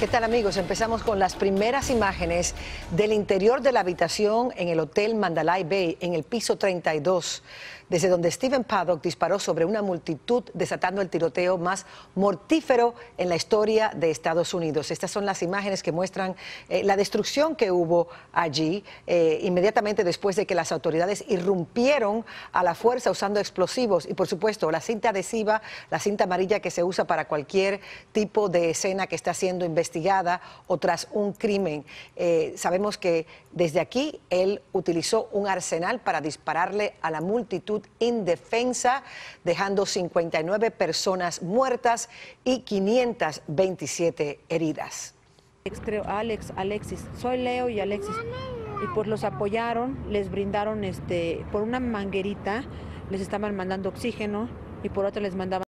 ¿Qué tal amigos? Empezamos con las primeras imágenes del interior de la habitación en el Hotel Mandalay Bay, en el piso 32, desde donde Stephen Paddock disparó sobre una multitud, desatando el tiroteo más mortífero en la historia de Estados Unidos. Estas son las imágenes que muestran eh, la destrucción que hubo allí, eh, inmediatamente después de que las autoridades irrumpieron a la fuerza usando explosivos y, por supuesto, la cinta adhesiva, la cinta amarilla que se usa para cualquier tipo de escena que está siendo investigada investigada o tras un crimen. Eh, sabemos que desde aquí él utilizó un arsenal para dispararle a la multitud indefensa, dejando 59 personas muertas y 527 heridas. Alex, Alexis, soy Leo y Alexis. Y pues los apoyaron, les brindaron este, por una manguerita, les estaban mandando oxígeno y por otra les mandaban...